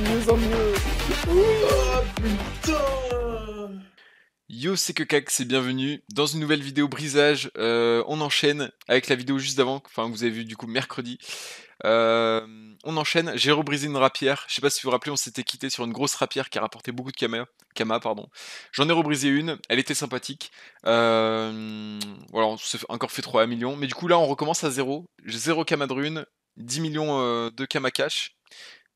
de mieux en Oh putain Yo, c'est que c'est bienvenue dans une nouvelle vidéo brisage. Euh, on enchaîne avec la vidéo juste avant enfin vous avez vu du coup mercredi. Euh, on enchaîne, j'ai rebrisé une rapière. Je sais pas si vous vous rappelez, on s'était quitté sur une grosse rapière qui a rapporté beaucoup de kama. pardon. J'en ai rebrisé une, elle était sympathique. Euh, voilà, on s'est encore fait 3 millions. Mais du coup là, on recommence à zéro. J'ai 0 kama de rune, 10 millions de kama cash.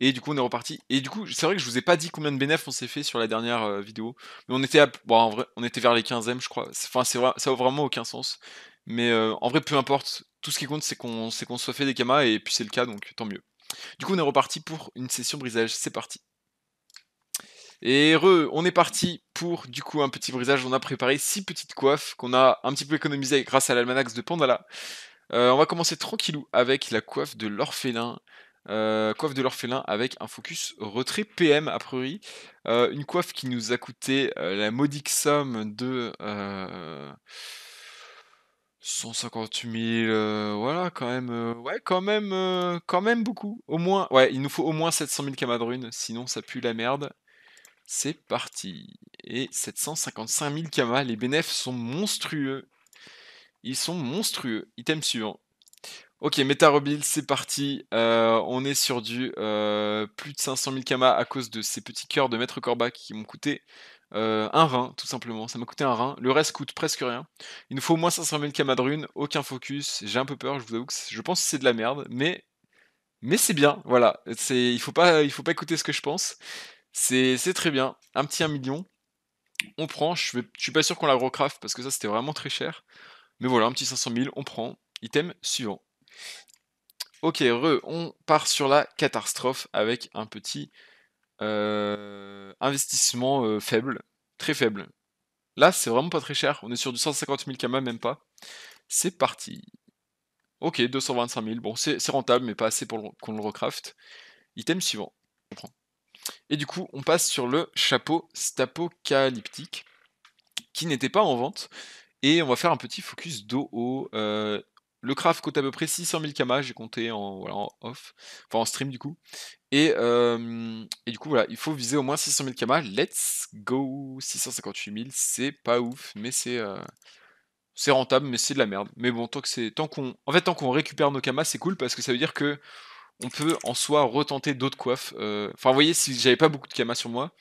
Et du coup, on est reparti. Et du coup, c'est vrai que je vous ai pas dit combien de bénéfices on s'est fait sur la dernière euh, vidéo. Mais on était, à... bon, en vrai, on était vers les 15e, je crois. Enfin, c'est vrai, ça a vraiment aucun sens. Mais euh, en vrai, peu importe. Tout ce qui compte, c'est qu'on qu'on soit fait des kamas. Et puis, c'est le cas, donc tant mieux. Du coup, on est reparti pour une session brisage. C'est parti. Et re, on est parti pour du coup un petit brisage. On a préparé six petites coiffes qu'on a un petit peu économisées grâce à l'almanax de Pandala. Euh, on va commencer tranquillou avec la coiffe de l'orphelin. Euh, coiffe de l'orphelin avec un focus retrait PM a priori. Euh, une coiffe qui nous a coûté euh, la modique somme de 150 000. voilà, quand même. ouais, quand même, quand même beaucoup. Au moins, ouais, il nous faut au moins 700 000 Camadrunes, sinon ça pue la merde. C'est parti. Et 755 000 Kamas, les bénéfices sont monstrueux. Ils sont monstrueux. Item suivant. Ok, Meta c'est parti. Euh, on est sur du euh, plus de 500 000 Kama à cause de ces petits cœurs de Maître corbac qui m'ont coûté euh, un rein, tout simplement. Ça m'a coûté un rein. Le reste coûte presque rien. Il nous faut au moins 500 000 Kama de runes, aucun focus. J'ai un peu peur, je vous avoue que je pense que c'est de la merde, mais, mais c'est bien. Voilà, il ne faut pas écouter ce que je pense. C'est très bien. Un petit 1 million. On prend. Je, ne suis pas sûr qu'on la parce que ça c'était vraiment très cher. Mais voilà, un petit 500 000, on prend. Item suivant. Ok, on part sur la catastrophe avec un petit euh, investissement euh, faible, très faible. Là, c'est vraiment pas très cher. On est sur du 150 000 kama, même pas. C'est parti. Ok, 225 000. Bon, c'est rentable, mais pas assez pour qu'on le recraft. Item suivant. Et du coup, on passe sur le chapeau stapocalyptique, qui n'était pas en vente. Et on va faire un petit focus d'eau. Euh, le craft coûte à peu près 600 000 kamas, j'ai compté en, off, enfin en stream du coup. Et, du coup, voilà, il faut viser au moins 600 000 kamas. Let's go 658 000, c'est pas ouf, mais c'est euh, c'est rentable, mais c'est de la merde. Mais bon, tant que c'est tant qu'on en fait tant qu'on récupère nos kamas, c'est cool parce que ça veut dire que on peut en soi retenter d'autres coiffes. Euh, enfin, vous voyez, si j'avais pas beaucoup de kamas sur moi,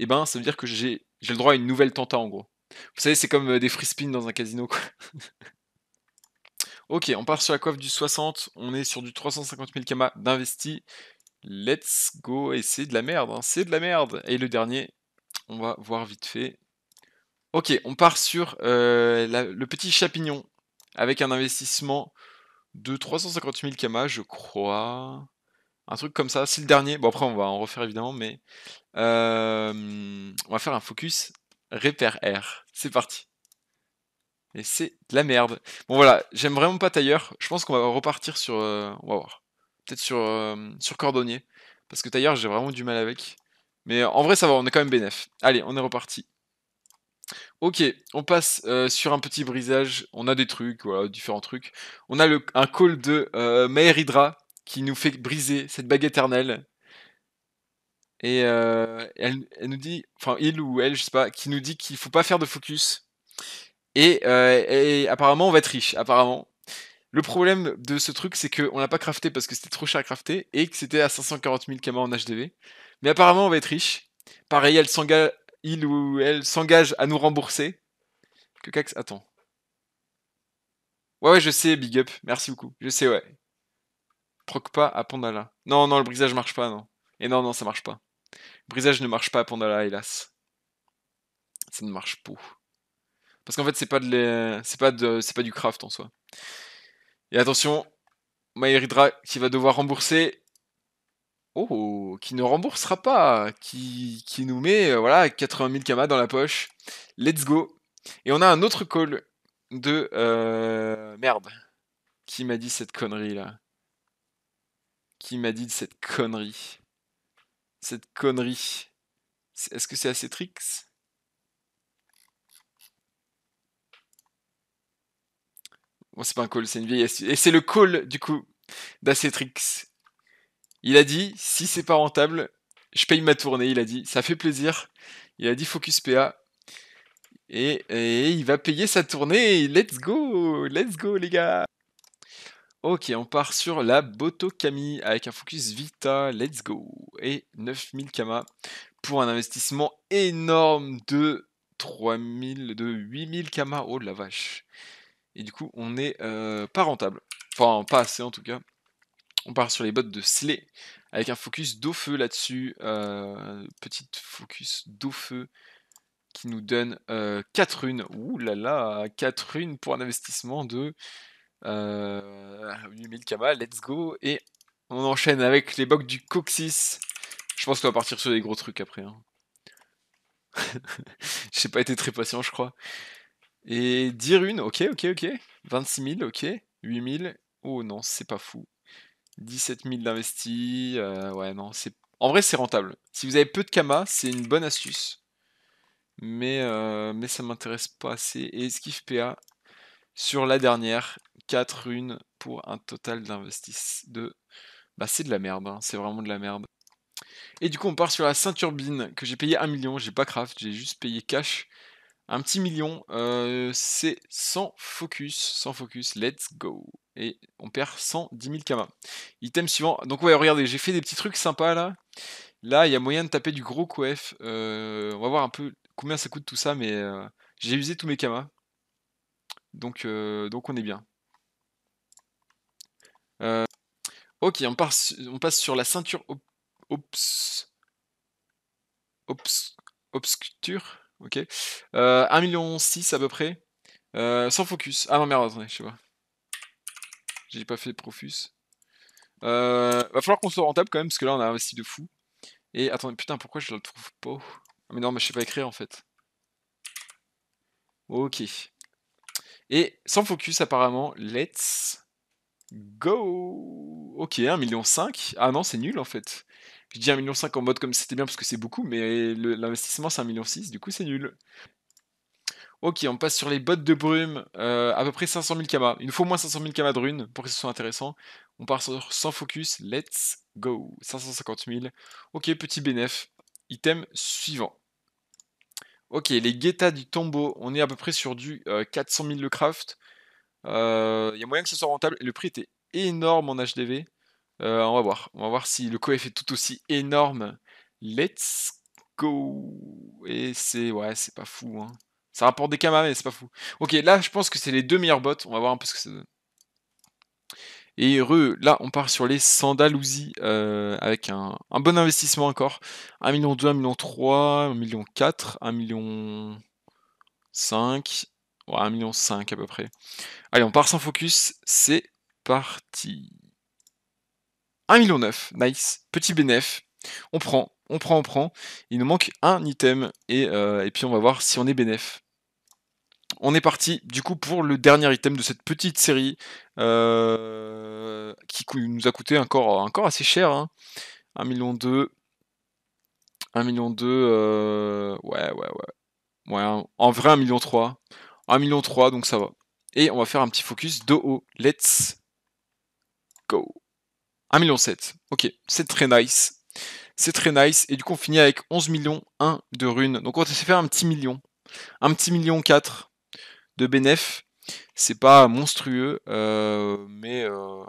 et eh ben ça veut dire que j'ai le droit à une nouvelle tenta en gros. Vous savez, c'est comme euh, des free spins dans un casino quoi. Ok, on part sur la coiffe du 60, on est sur du 350 000 kama d'investi. Let's go, et c'est de la merde, hein, c'est de la merde. Et le dernier, on va voir vite fait. Ok, on part sur euh, le petit chapignon avec un investissement de 350 000 kama, je crois. Un truc comme ça, c'est le dernier. Bon, après, on va en refaire évidemment, mais euh, on va faire un focus Repair R. C'est parti. Mais c'est de la merde. Bon voilà, j'aime vraiment pas Tailleur. Je pense qu'on va repartir sur... Euh, on va voir. Peut-être sur, euh, sur Cordonnier. Parce que Tailleur, j'ai vraiment du mal avec. Mais en vrai, ça va, on est quand même bénef. Allez, on est reparti. Ok, on passe euh, sur un petit brisage. On a des trucs, voilà, différents trucs. On a le, un call de euh, Hydra qui nous fait briser cette bague éternelle. Et elle, elle, nous dit, enfin il ou elle, je sais pas, qui nous dit qu'il faut pas faire de focus. Euh, et, apparemment, on va être riche, apparemment. Le problème de ce truc, c'est qu'on l'a pas crafté parce que c'était trop cher à crafter et que c'était à 540 000 km en HDV. Mais apparemment, on va être riche. Pareil, elle s'engage, il ou elle s'engage à nous rembourser. Que Cax, attends. Ouais, ouais, je sais, big up. Merci beaucoup. Je sais, ouais. Proc pas à Pandala. Non, non, le brisage marche pas, non. Et non, non, ça marche pas. Le brisage ne marche pas à Pandala, hélas. Ça ne marche pas. Parce qu'en fait, c'est pas de c'est pas de... c'est pas du craft en soi. Et attention, Maeridra qui va devoir rembourser. Oh, qui ne remboursera pas, qui, qui nous met euh, voilà 80 000 kamas dans la poche. Let's go. Et on a un autre call de euh, merde. Qui m'a dit cette connerie là Qui m'a dit cette connerie Cette connerie. Est-ce que c'est assez tricks Bon, c'est pas un call, c'est une vieille astuce. Et c'est le call, du coup, d'Acetrix. Il a dit, si c'est pas rentable, je paye ma tournée. Il a dit, ça fait plaisir. Il a dit Focus PA. Et, il va payer sa tournée. Let's go, let's go, les gars. Ok, on part sur la Botokami avec un focus Vita, let's go, et 9000 Kama pour un investissement énorme de 3000, de 8000 Kama, oh la vache. Et du coup, on n'est euh, pas rentable. Enfin, pas assez en tout cas. On part sur les bottes de Slay, avec un focus d'eau-feu là-dessus. Euh, petite focus d'eau-feu qui nous donne 4 euh, runes. Ouh là là, 4 runes pour un investissement de 8000 Kama, let's go. Et on enchaîne avec les bots du Coxis. Je pense qu'on va partir sur des gros trucs après. Hein. J'ai pas été très patient, je crois. Et 10 runes, ok, ok, ok. 26 000, ok. 8 000, oh non, c'est pas fou. 17 000 d'investis, euh, ouais, non, c'est. En vrai, c'est rentable. Si vous avez peu de Kama, c'est une bonne astuce. Mais, euh, mais ça m'intéresse pas assez. Et esquive PA sur la dernière, 4 runes pour un total d'investis de. Bah, c'est de la merde, hein, c'est vraiment de la merde. Et du coup, on part sur la ceinturbine que j'ai payé 1 million, j'ai pas craft, j'ai juste payé cash. Un petit million, euh, c'est sans focus, sans focus, let's go. Et on perd 110 000 kamas. Item suivant, donc ouais, regardez, j'ai fait des petits trucs sympas là. Là, il y a moyen de taper du gros coef. Euh, on va voir un peu combien ça coûte tout ça, mais euh, j'ai usé tous mes kamas. Donc, donc on est bien. ok, on, on, passe sur la ceinture ops obscure. Ok. Euh, 1,6 million à peu près. Euh, sans focus. Ah non, merde, attendez, je sais pas. J'ai pas fait Profus. Euh, va falloir qu'on soit rentable quand même, parce que là, on a investi de fou. Et attendez, putain, pourquoi je le trouve pas ah, Mais non, mais je sais pas écrire en fait. Ok. Et sans focus, apparemment, let's go. Ok, 1,5 million. Ah non, c'est nul en fait. Je dis 1,5 million en mode comme c'était bien parce que c'est beaucoup, mais l'investissement c'est 1,6 million, du coup c'est nul. Ok, on passe sur les bottes de brume, euh, à peu près 500 000 kamas. Il nous faut au moins 500 000 kamas de runes pour que ce soit intéressant. On part sur 100 focus, let's go. 550 000. Ok, petit bénéf. Item suivant. Ok, les guettas du tombeau, on est à peu près sur du 400 euh, 000 le craft. Euh, il y a moyen que ce soit rentable. Le prix était énorme en HDV. Euh, on va voir. On va voir si le coef est tout aussi énorme. Let's go. Et c'est. Ouais, c'est pas fou. Hein. Ça rapporte des camarades, mais c'est pas fou. Ok, là, je pense que c'est les deux meilleurs bots. On va voir un peu ce que ça donne. Et heureux, là, on part sur les sandalousies, euh, avec un, bon investissement encore. 1 million 2, 1 million 3, 1 million 4, 1 million 5. Ouais, 1 million 5 à peu près. Allez, on part sans focus. C'est parti. 1,9 million, nice, petit bénéf, on prend, on prend, on prend, il nous manque un item, euh, et, puis on va voir si on est bénéf. On est parti du coup pour le dernier item de cette petite série euh, qui nous a coûté encore, encore assez cher. Hein. 1 million 2. 1 million euh, ouais, ouais, ouais. ouais en vrai, 1 million 3. 1 million donc ça va. Et on va faire un petit focus de haut. Let's go. 1,7 million. Ok, c'est très nice. C'est très nice. Et du coup, on finit avec 11 millions 1 de runes. Donc, on de faire un petit million. Un petit million 4 de bénéf. C'est pas monstrueux, euh, mais, euh,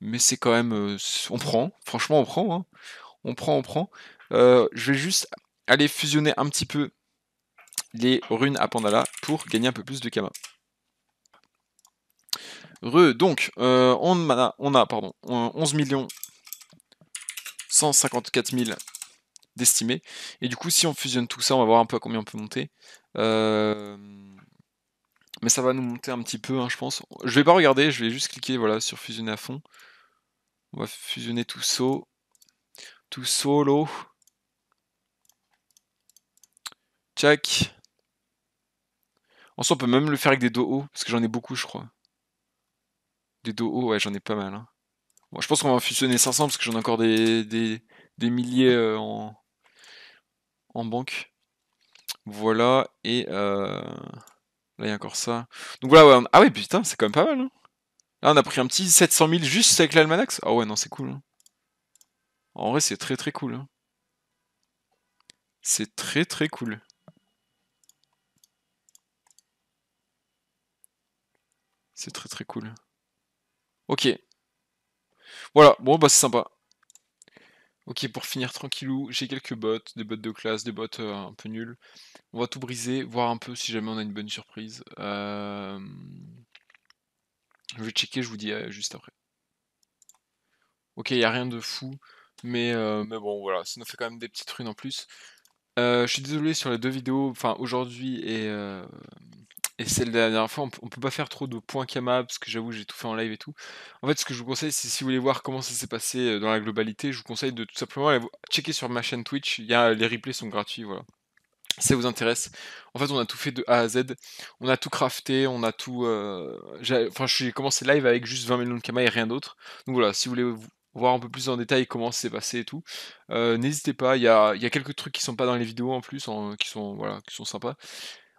mais c'est quand même. Euh, on prend. Franchement, on prend. Hein. On prend, on prend. je vais juste aller fusionner un petit peu les runes à Pandala pour gagner un peu plus de Kama donc, euh, on a, pardon, 11 millions 154 000 d'estimés. Et du coup, si on fusionne tout ça, on va voir un peu à combien on peut monter. Euh, mais ça va nous monter un petit peu, hein, je pense. Je vais pas regarder, je vais juste cliquer voilà, sur fusionner à fond. On va fusionner tout solo tout solo. Tchac. En soi, on peut même le faire avec des dos hauts, parce que j'en ai beaucoup, je crois. Des dos hauts, ouais, j'en ai pas mal. Hein. Bon, je pense qu'on va fusionner 500 parce que j'en ai encore des, des, milliers euh, en, en banque. Voilà, et euh, là il y a encore ça. Donc voilà, ah ouais, putain, c'est quand même pas mal. Hein. Là on a pris un petit 700 000 juste avec l'almanax. Ah ouais, non, c'est cool. Hein. En vrai, c'est très très cool. C'est très très cool. C'est très très cool. Ok. Voilà, bon bah c'est sympa. Ok, pour finir tranquillou, j'ai quelques bots, des bots de classe, des bots euh, un peu nuls. On va tout briser, voir un peu si jamais on a une bonne surprise. Euh, je vais checker, je vous dis euh, juste après. Ok, il n'y a rien de fou, mais, mais bon, voilà, ça nous fait quand même des petites runes en plus. je suis désolé sur les deux vidéos, enfin aujourd'hui et et c'est la dernière fois, on, peut pas faire trop de points Kama parce que j'avoue j'ai tout fait en live et tout. En fait, ce que je vous conseille, c'est si vous voulez voir comment ça s'est passé euh, dans la globalité, je vous conseille de tout simplement aller checker sur ma chaîne Twitch. y les replays sont gratuits, voilà. Si ça vous intéresse. En fait, on a tout fait de A à Z. On a tout crafté, on a tout. Euh, enfin, je commencé live avec juste 20 millions de Kama et rien d'autre. Donc voilà, si vous voulez voir un peu plus en détail comment ça s'est passé et tout. Euh, n'hésitez pas, il y a, quelques trucs qui sont pas dans les vidéos en plus, qui sont voilà, qui sont sympas.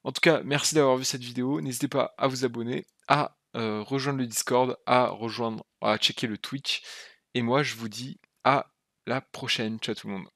En tout cas, merci d'avoir vu cette vidéo. N'hésitez pas à vous abonner, à euh, rejoindre le Discord, à rejoindre, à checker le Twitch. Et moi, je vous dis à la prochaine. Ciao tout le monde.